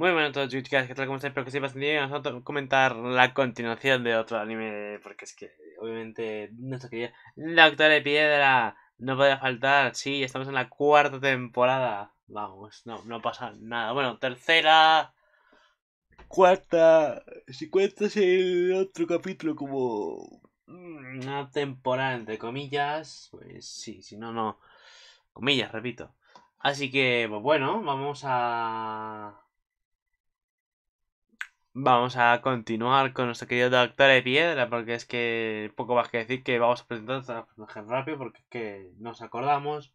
Muy buenas a todos, chicas, ¿qué tal? ¿Cómo estáis? Espero que sí, bastante bien. Vamos a comentar la continuación de otro anime, porque es que, obviamente, nuestra querida la de Piedra no podía faltar. Sí, estamos en la cuarta temporada. Vamos, no, no pasa nada. Bueno, tercera, cuarta, si cuentas el otro capítulo como una temporada, entre comillas, pues sí, si no, no. Comillas, repito. Así que, pues bueno, vamos a Vamos a continuar con nuestro querido doctor de piedra, porque es que poco más que decir que vamos a presentar a personaje rápido, porque es que nos acordamos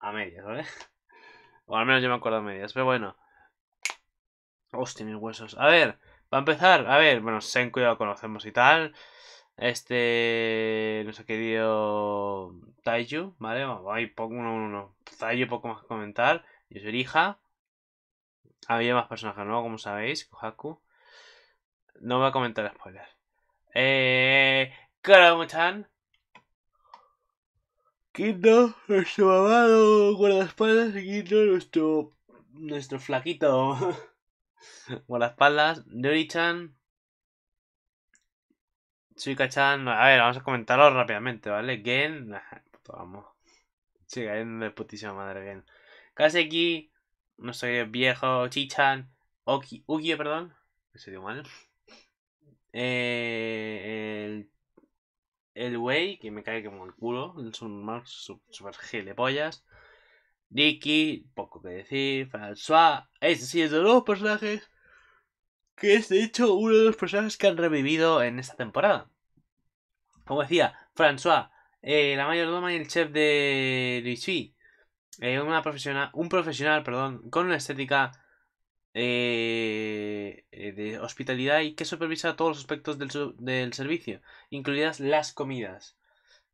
a medias, ¿vale? O al menos yo me acuerdo a medias, pero bueno. Hostia, mis huesos. A ver, ¿va a empezar, a ver, bueno, Senku ya lo conocemos y tal. Este, nuestro querido Taiju, ¿vale? Hay poco, uno, uno, Taiju, poco más que comentar. Yo soy hija. Había más personajes nuevos, como sabéis, Kohaku. No voy a comentar spoilers. Eh. Chan. Kito. nuestro mamado guardaespaldas. Y Kito, nuestro. Nuestro flaquito guardaespaldas. las chan Suika-chan. A ver, vamos a comentarlo rápidamente, ¿vale? Gen. Puto, vamos. Chica, Gen de putísima madre, Gen. Kaseki. No soy viejo. Chichan. Oki, Ugie, perdón. Que se dio mal. Eh, el way que me cae como el culo, es un Max super gilipollas. Nicky, poco que decir, François, es sí es de los personajes que es de hecho uno de los personajes que han revivido en esta temporada. Como decía, François, eh, la mayordoma y el chef de Luigi, eh, una profesional, un profesional, perdón, con una estética eh, eh, de hospitalidad y que supervisa todos los aspectos del, servicio, incluidas las comidas.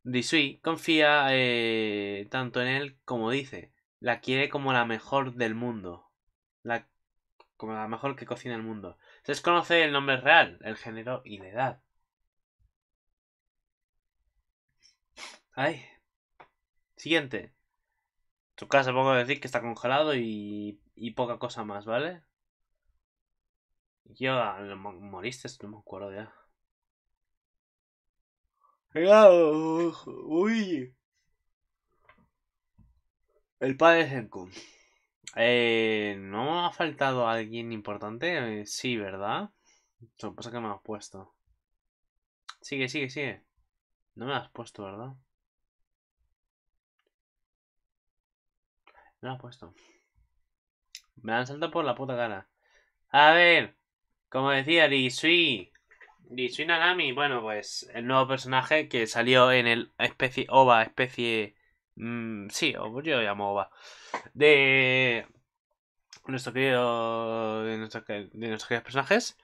Disui confía eh, tanto en él como dice, la quiere como la mejor del mundo, la, como la mejor que cocina el mundo. Se desconoce el nombre real, el género y la edad. Ay. Siguiente. Tu casa, pongo a decir que está congelado y, y poca cosa más, ¿vale? Yo, moriste, no me acuerdo ya. Uy. El padre Henku. Eh, ¿No ha faltado alguien importante? Eh, sí, ¿verdad? Lo que pasa que me has puesto. Sigue, sigue, sigue. No me has puesto, ¿verdad? No me has puesto. Me han salto por la puta cara. A ver. Como decía, Lisui. Lisui Nagami, bueno, pues el nuevo personaje que salió en el especie OVA, especie... Mm, sí, yo lo llamo OVA. De nuestro querido... De, de nuestros queridos personajes.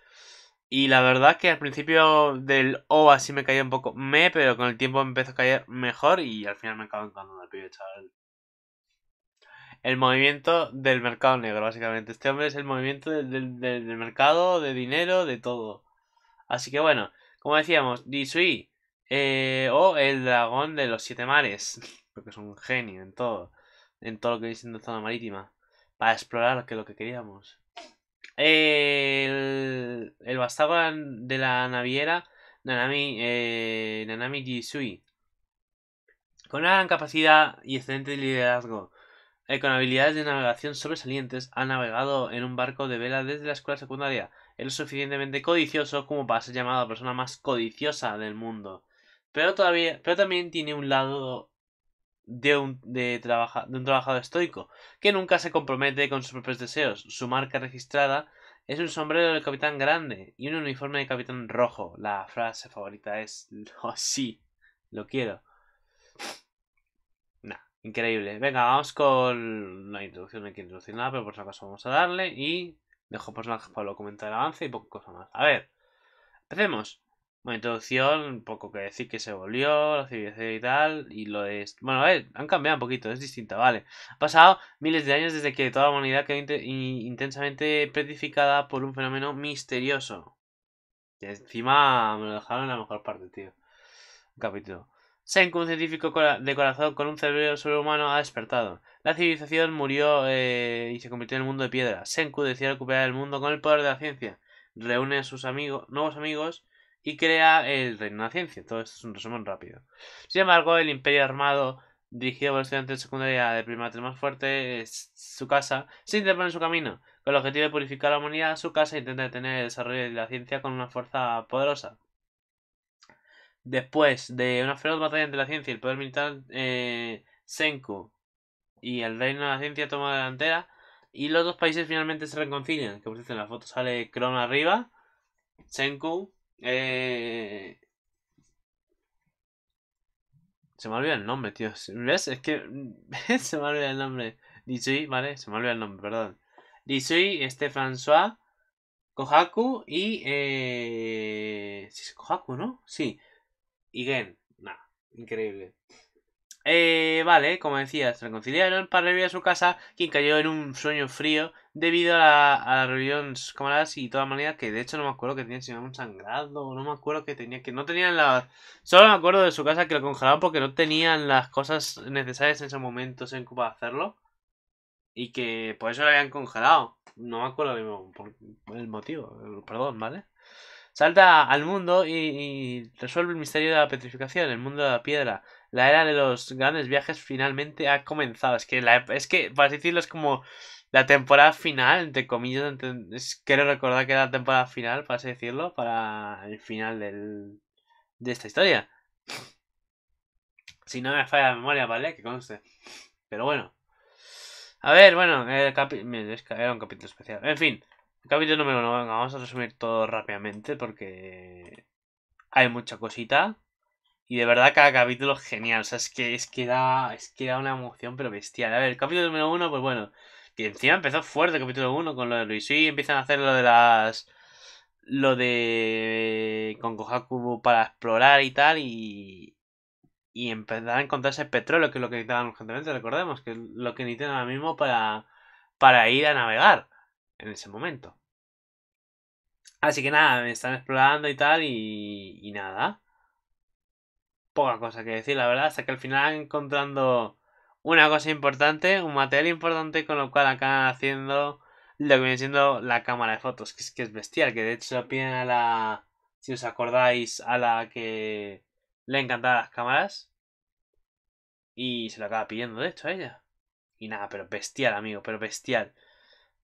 Y la verdad que al principio del OVA sí me caía un poco me, pero con el tiempo empezó a caer mejor y al final me acabo encantando el pibe, chaval el movimiento del mercado negro, básicamente. Este hombre es el movimiento del, del, mercado, de dinero, de todo. Así que bueno, como decíamos, Disui eh, o el dragón de los siete mares, porque es un genio en todo, en todo lo que en la zona marítima, para explorar que lo que queríamos. El, el de la naviera Nanami, eh, Nanami Jisui. Con una gran capacidad y excelente liderazgo, eh, con habilidades de navegación sobresalientes, ha navegado en un barco de vela desde la escuela secundaria. Es lo suficientemente codicioso como para ser llamado la persona más codiciosa del mundo. Pero, todavía, pero también tiene un lado de un, de, un trabajador estoico, que nunca se compromete con sus propios deseos. Su marca registrada es un sombrero de capitán grande y un uniforme de capitán rojo. La frase favorita es, lo oh, sí, lo quiero. Increíble. Venga, vamos con la introducción. No hay que introducir nada, pero por si acaso vamos a darle. Y dejo personajes para comentar el avance y poco cosa más. A ver, empecemos. Bueno, introducción, poco que decir que se volvió, la civilización y tal, y lo es... Bueno, a ver, han cambiado un poquito, es distinta, vale. Ha pasado miles de años desde que toda la humanidad quedó intensamente petrificada por un fenómeno misterioso. Y encima me lo dejaron en la mejor parte, tío. Un capítulo. Senku, un científico de corazón con un cerebro sobrehumano, ha despertado. La civilización murió eh, y se convirtió en el mundo de piedra. Senku decide recuperar el mundo con el poder de la ciencia. Reúne a sus amigos, nuevos amigos y crea el reino de la ciencia. Todo esto es un resumen rápido. Sin embargo, el imperio armado, dirigido por estudiantes de secundaria de primates más fuerte, su casa, se interpone en su camino. Con el objetivo de purificar la humanidad, su casa intenta detener el desarrollo de la ciencia con una fuerza poderosa. Después de una feroz batalla entre la ciencia y el poder militar, eh, Senku y el reino de la ciencia toma la delantera. Y los dos países finalmente se reconcilian. Que por dice en la foto sale Kron arriba, Senku. Eh... Se me olvida el nombre, tío. ¿Ves? Es que se me olvida el nombre. Disui, vale, se me olvida el nombre, perdón. Disui, este François, Kohaku y. Eh... Sí, es Kohaku, ¿no? Sí y Gen. increíble. Eh, vale, como decía, se reconciliaron para revivir a su casa, quien cayó en un sueño frío debido a la, reunión la camaradas y toda manera que de hecho no me acuerdo que tenía si un sangrado, no me acuerdo que tenía, que no tenían la... Solo me acuerdo de su casa que lo congelaban porque no tenían las cosas necesarias en ese momento en Cuba hacerlo y que por eso lo habían congelado. No me acuerdo el el motivo, perdón, ¿vale? Salta al mundo y, resuelve el misterio de la petrificación, el mundo de la piedra. La era de los grandes viajes finalmente ha comenzado. Es que, la, es que para decirlo, es como la temporada final, entre comillas. quiero recordar que era la temporada final, para así decirlo, para el final del, de esta historia. Si no me falla la memoria, ¿vale? Que conste. Pero bueno. A ver, bueno, era un capítulo especial. En fin. Capítulo número uno, venga, vamos a resumir todo rápidamente porque hay mucha cosita. Y de verdad cada capítulo es genial, o sea, es que, es que, da, es que da una emoción pero bestial. A ver, el capítulo número uno, pues bueno, que encima empezó fuerte el capítulo uno con lo de Luis y empiezan a hacer lo de las... Lo de... con Kohaku para explorar y tal y... Y empezar a encontrarse el petróleo, que es lo que necesitaban urgentemente, recordemos, que es lo que necesitan ahora mismo para, para ir a navegar en ese momento. Así que nada, me están explorando y tal, y, nada. Poca cosa que decir, la verdad, hasta que al final encontrando una cosa importante, un material importante, con lo cual acaban haciendo lo que viene siendo la cámara de fotos, que es, bestial, que de hecho lo piden a la, si os acordáis, a la que le encantaban las cámaras. Y se lo acaba pidiendo, de hecho, a ella. Y nada, pero bestial, amigo, pero bestial.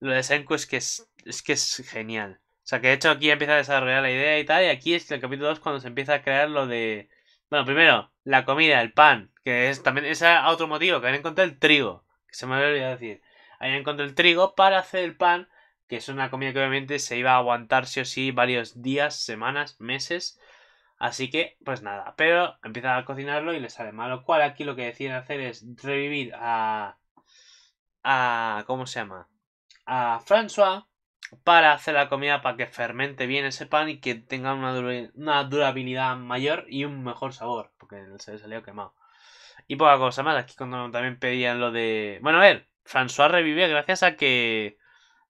Lo de Senku es que es, que es genial. O sea, que de hecho aquí empieza a desarrollar la idea y tal, y aquí es el capítulo 2 cuando se empieza a crear lo de... Bueno, primero, la comida, el pan, que es también es otro motivo, que habían encontrado el trigo, que se me había olvidado decir. Habían encontrado el trigo para hacer el pan, que es una comida que obviamente se iba a aguantar sí o sí varios días, semanas, meses. Así que, pues nada, pero empieza a cocinarlo y le sale mal. Lo cual aquí lo que deciden hacer es revivir a... a ¿Cómo se llama? a François para hacer la comida para que fermente bien ese pan y que tenga una, durabilidad mayor y un mejor sabor, porque se le salió quemado. Y poca cosa más, aquí cuando también pedían lo de... Bueno, a ver, François revivió gracias a que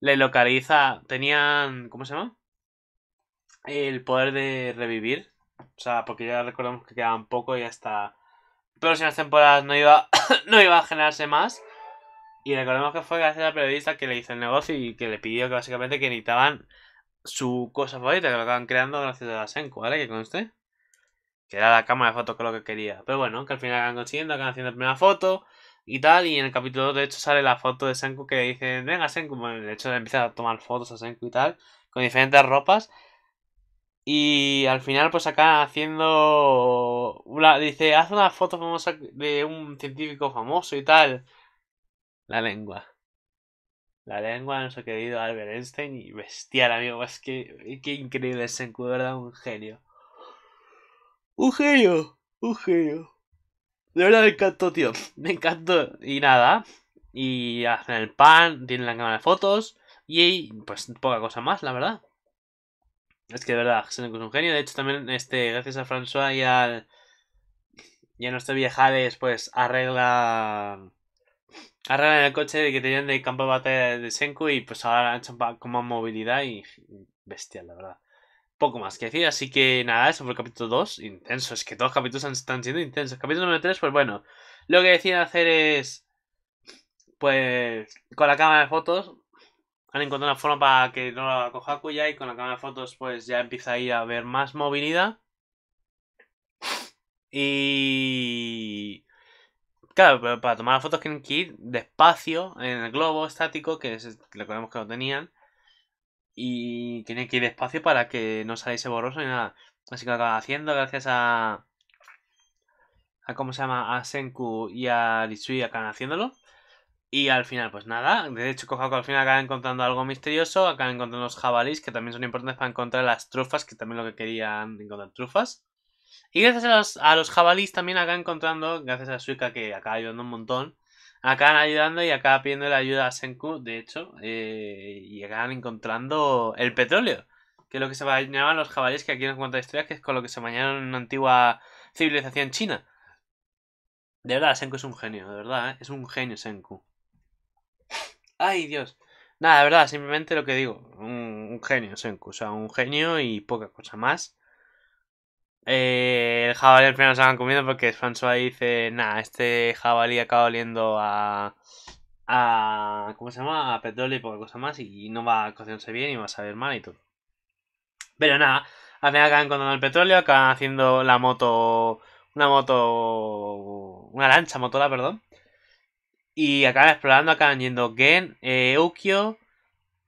le localiza, tenían, ¿cómo se llama? El poder de revivir, o sea, porque ya recordamos que quedaban poco y hasta próximas temporadas no iba, no iba a generarse más. Y recordemos que fue gracias a la periodista que le hizo el negocio y que le pidió que básicamente que necesitaban su cosa favorita, que lo acaban creando gracias a la ¿vale? Que conste. Que era la cámara de fotos que lo que quería. Pero bueno, que al final acaban consiguiendo, acaban haciendo la primera foto y tal. Y en el capítulo 2, de hecho, sale la foto de Senku que dice, venga Senku. Bueno, de hecho, empieza a tomar fotos a Senku y tal, con diferentes ropas. Y al final, pues acaban haciendo... Una, dice, haz una foto famosa de un científico famoso y tal. La lengua. La lengua nuestro querido Albert Einstein y bestial, amigo. Es que, eh, qué increíble Senku. De ¿verdad? Un genio. Un genio. Un genio. De verdad me encantó, tío. Me encantó. Y nada. Y hacen el pan, tienen la cámara de fotos. Y pues poca cosa más, la verdad. Es que de verdad, Senku es un genio. De hecho, también este, gracias a François y al. Y a nuestro viejales, pues arregla Ahora el coche que tenían de campo de batalla de Senku y pues ahora han hecho con más movilidad y bestial, la verdad. Poco más que decir, así que nada, eso fue el capítulo 2, intenso, es que todos los capítulos están siendo intensos. Capítulo número 3, pues bueno, lo que decían hacer es, pues, con la cámara de fotos, han encontrado una forma para que no la coja ya y con la cámara de fotos pues ya empieza a ir a ver más movilidad. Y Claro, pero para tomar las fotos tienen que ir despacio en el globo estático, que recordemos que lo tenían. Y tienen que ir despacio para que no saliese borroso ni nada. Así que lo acaban haciendo gracias a. a ¿Cómo se llama? A Senku y a Litsui acaban haciéndolo. Y al final, pues nada. De hecho, Kohaku al final acaba encontrando algo misterioso. Acaban encontrando los jabalís, que también son importantes para encontrar las trufas, que también lo que querían encontrar trufas. Y gracias a los, jabalíes jabalís también acá encontrando, gracias a Suika que acaba ayudando un montón, acaban ayudando y pidiendo la ayuda a Senku, de hecho, eh, y acaban encontrando el petróleo, que es lo que se bañaban los jabalíes, que aquí nos cuenta historias, que es con lo que se bañaron en una antigua civilización china. De verdad, Senku es un genio, de verdad, ¿eh? es un genio Senku. Ay, Dios. Nada, de verdad, simplemente lo que digo, un genio Senku, o sea, un genio y poca cosa más. Eh, el jabalí al final se van comiendo porque François dice, nada este jabalí acaba oliendo a, a... ¿Cómo se llama? A petróleo y por cosa más y no va a cocinarse bien y va a saber mal y todo. Pero nada, al final acaban encontrando el petróleo, acaban haciendo la moto... Una moto... Una lancha motora, perdón. Y acaban explorando, acaban yendo Gen, eh,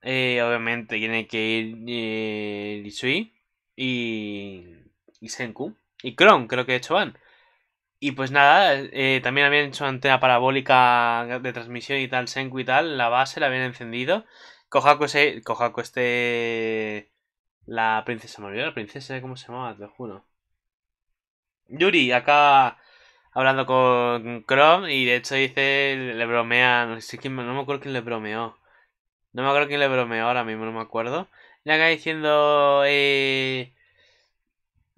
eh obviamente tiene que ir eh, Lisui y y Senku. Y Kron, creo que de hecho van. Y pues nada, eh, también habían hecho antena parabólica de transmisión y tal, Senku y tal, la base la habían encendido. Kohaku, este... La princesa, murió. la princesa, ¿cómo se llamaba? Te lo juro. Yuri, acá hablando con Chrome y de hecho dice, le bromea, no sé quién, no me acuerdo quién le bromeó. No me acuerdo quién le bromeó ahora mismo, no me acuerdo. Le acá diciendo, eh,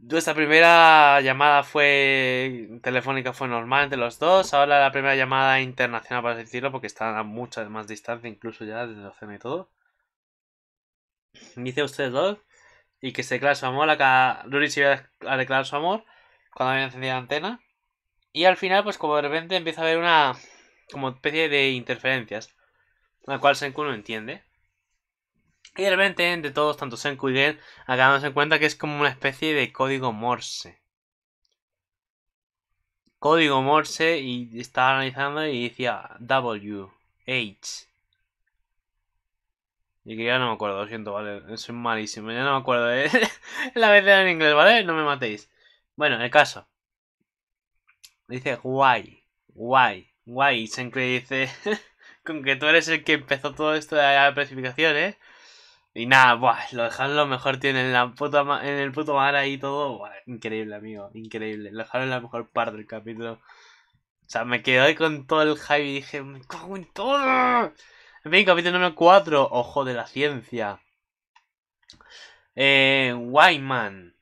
nuestra primera llamada fue telefónica fue normal entre los dos. Ahora la primera llamada internacional, para decirlo, porque están a mucha más distancia, incluso ya desde la y todo. Dice usted dos. Y que se declara su amor. Acá se iba a declarar su amor cuando había encendido la antena. Y al final, pues como de repente empieza a haber una como especie de interferencias. La cual Senku no entiende. Y entre todos, tanto Senku y Gen, acabamos en cuenta que es como una especie de código Morse. Código Morse y estaba analizando y decía W, H. Y que ya no me acuerdo, lo siento, vale, es malísimo, ya no me acuerdo ¿eh? la vez en inglés, ¿vale? No me matéis. Bueno, el caso. Dice guay, guay, guay. Senku dice, con que tú eres el que empezó todo esto de la clasificación, ¿eh? Y nada, lo dejaron lo mejor, tienen en, la puta en el puto mar ahí todo. increíble, amigo, increíble. Lo dejaron la mejor parte del capítulo. O sea, me quedé con todo el hype y dije, me cago en todo. En fin, capítulo número 4, Ojo de la Ciencia. Eh, man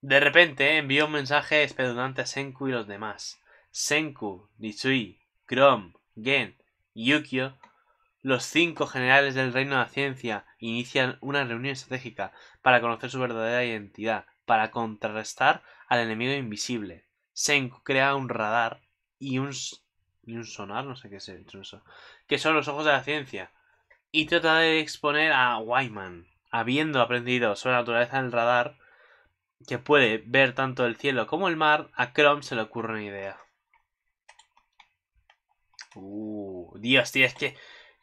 De repente eh, envió un mensaje espeluznante a Senku y los demás. Senku, Nisui, Grom, Gen Yukio los cinco generales del reino de la ciencia inician una reunión estratégica para conocer su verdadera identidad, para contrarrestar al enemigo invisible. Se crea un radar y un, sonar, no sé qué es eso, que son los ojos de la ciencia, y trata de exponer a Wyman, habiendo aprendido sobre la naturaleza del radar, que puede ver tanto el cielo como el mar, a Chrome se le ocurre una idea. Uh, Dios, tío, es que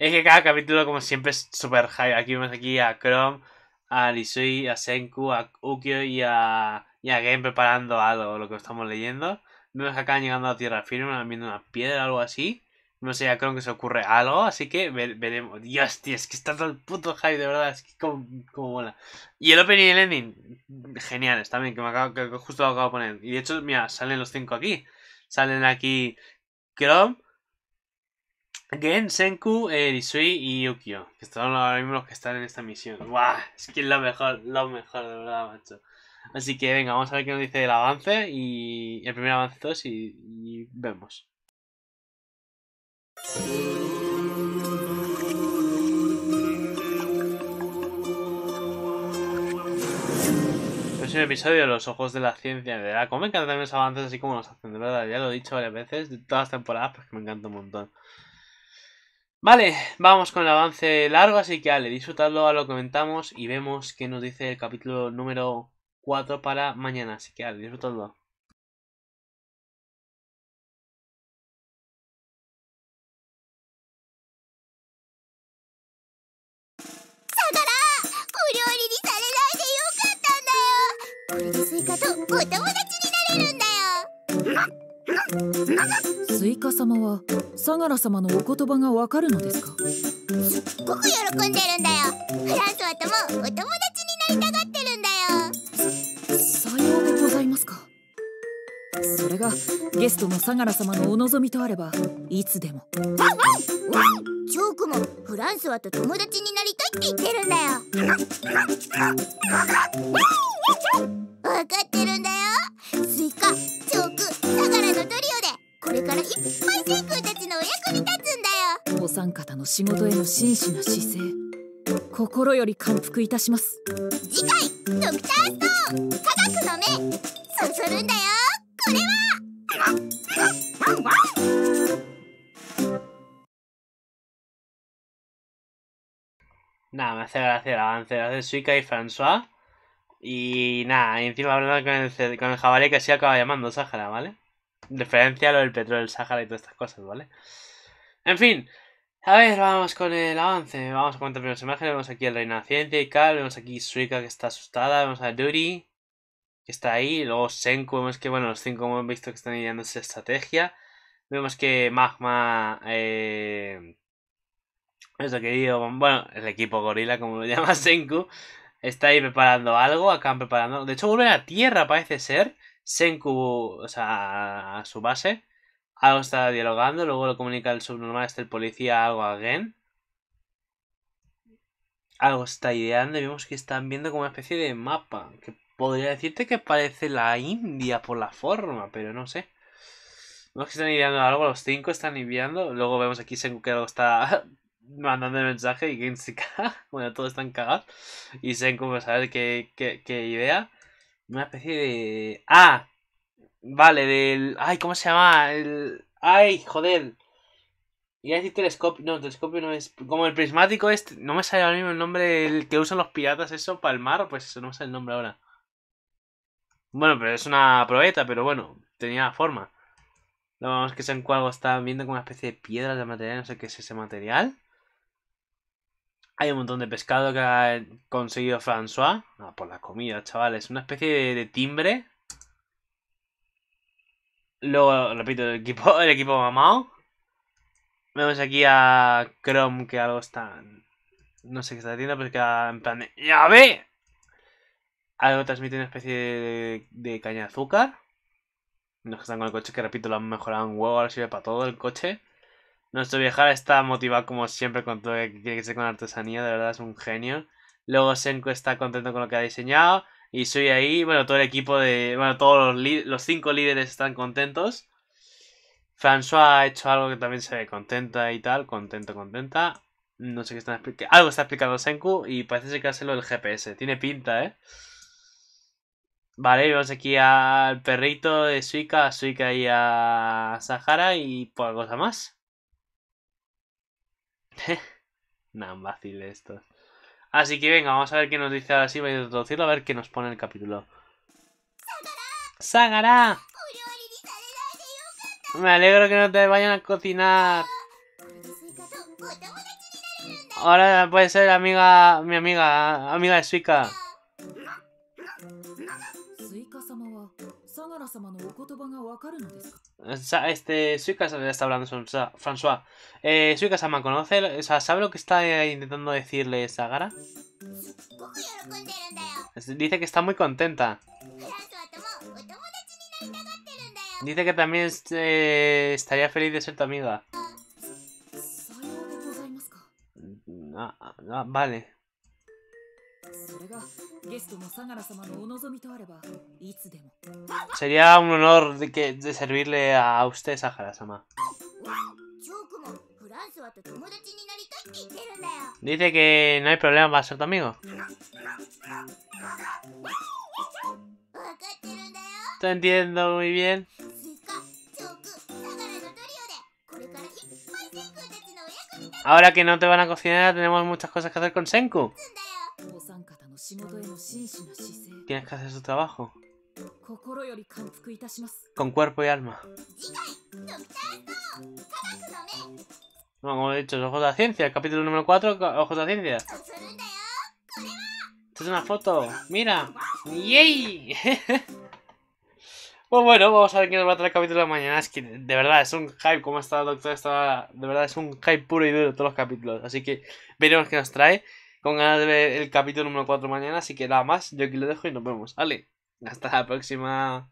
es que cada capítulo, como siempre, es super high Aquí vemos aquí a Chrome, a Lisui, a Senku, a Ukyo y a, y Game preparando algo, lo que estamos leyendo. Vemos acá llegando a tierra firme, viendo una piedra o algo así. No sé, a Chrome que se ocurre algo, así que veremos. Dios, tío, es que está todo el puto high de verdad, es que como, como mola. Y el opening y el ending, geniales también, que, me que justo acabo de poner. Y de hecho, mira, salen los cinco aquí. Salen aquí Chrome, Gen, Senku, Erisui eh, y Yukio, que son ahora mismo los que están en esta misión. ¡Guau! Es que es lo mejor, lo mejor, de verdad, macho. Así que venga, vamos a ver qué nos dice el avance y el primer avance 2 y, vemos. Próximo próximo episodio de Los Ojos de la Ciencia, de verdad. Como me encantan los avances así como los hacen, de verdad. Ya lo he dicho varias veces, de todas las temporadas, pues que me encanta un montón. Vale, vamos con el avance largo, así que dale, disfrutadlo, a lo comentamos y vemos qué nos dice el capítulo número 4 para mañana, así que dale, disfrutadlo. スイカ様は相良様のお言葉がわかるのですかすっごく喜んでるんだよフランソワともお友達になりたがってるんだよさようでございますかそれがゲストの相良様のお望みとあればいつでもワンワンワンジョークもフランソワと友達になりたいって言ってるんだよ分かった海星君たちのお役に立つんだよお三方の仕事への真摯な姿勢心より感服いたします次回ドクターストーン科学の目そそるんだよこれは Nada, me hace gracia el avance, lo hace Suika y François. Y nada, encima hablando con el, con el jabalí que así acaba llamando Sahara, ¿vale? referencia a lo del petróleo del Sahara y todas estas cosas, ¿vale? En fin, a ver, vamos con el avance. Vamos a contar primeras imágenes. Vemos aquí el reino naciente y Cal, Vemos aquí Suika que está asustada. Vemos a Duri que está ahí. Luego Senku. Vemos que, bueno, los cinco hemos visto que están ideando esa estrategia. Vemos que Magma. Eh, eso querido. Bueno, el equipo gorila, como lo llama Senku. Está ahí preparando algo. Acá preparando. De hecho, vuelve a tierra, parece ser. Senku, o sea, a su base. Algo está dialogando, luego lo comunica el subnormal, este el policía, algo a Gen. Algo está ideando y vemos que están viendo como una especie de mapa. Que podría decirte que parece la India por la forma, pero no sé. Vemos que están ideando algo, los cinco están ideando. Luego vemos aquí Senku que algo está mandando el mensaje y Gen se caga. Bueno, todos están cagados. Y Senku, va pues, a ver qué, qué, qué idea. Una especie de. ¡Ah! Vale, del. ¡Ay, cómo se llama! El. ¡Ay, joder! Iba a decir telescopio. No, telescopio no es. Como el prismático este. No me sale ahora mismo el nombre el que usan los piratas, eso, para el mar. Pues eso, no me sale el nombre ahora. Bueno, pero es una probeta, pero bueno, tenía forma. Lo vamos que sean cuadros, están viendo como una especie de piedra de material, no sé qué es ese material. Hay un montón de pescado que ha conseguido François. No, ah, por la comida, chavales. Una especie de, timbre. Luego, repito, el equipo, el equipo mamado. Vemos aquí a Chrome que algo está... No sé qué está haciendo, pero que en plan de... ¡Ya ve! Algo transmite una especie de, caña de azúcar. Los que están con el coche, que repito, lo han mejorado un huevo. Ahora sirve para todo el coche. Nuestro viajero está motivado como siempre con todo lo que quiere que sea con artesanía, de verdad es un genio. Luego Senko está contento con lo que ha diseñado. Y soy ahí, bueno, todo el equipo de. Bueno, todos los, cinco líderes están contentos. François ha hecho algo que también se ve contenta y tal, contento, contenta. No sé qué están explicando. Algo está explicando Senku y parece ser que va el GPS. Tiene pinta, ¿eh? Vale, vemos aquí al perrito de Suika, a Suika y a Sahara y por cosa más. Nan fácil estos. Así que venga, vamos a ver qué nos dice ahora si voy a introducirlo, a ver qué nos pone el capítulo. ¡Sagara! Me alegro que no te vayan a cocinar. Ahora puede ser amiga, mi amiga, amiga de Suika. Eh, este, Suika está hablando con François. Eh, suika ¿conoce? O ¿sabe lo que está intentando decirle Sagara? Dice que está muy contenta. Dice que también eh, estaría feliz de ser tu amiga. Mm, ah, ah, vale. Sería un honor de, que, de servirle a usted, Sahara-sama. Dice que no hay problema, va a ser tu amigo. Te entiendo muy bien. Ahora que no te van a cocinar, tenemos muchas cosas que hacer con Senku. Tienes que hacer su trabajo. Con cuerpo y alma. Bueno, como he dicho, ojos de la ciencia. Capítulo número 4, ojos de la ciencia. Esta es una foto. ¡Mira! Pues bueno, vamos a ver quién nos va a traer el capítulo de mañana. Es que de verdad es un hype, como está la doctora, de verdad es un hype puro y duro todos los capítulos. Así que veremos qué nos trae con ganas de ver el capítulo número 4 mañana, así que nada más, yo aquí lo dejo y nos vemos. hasta la próxima.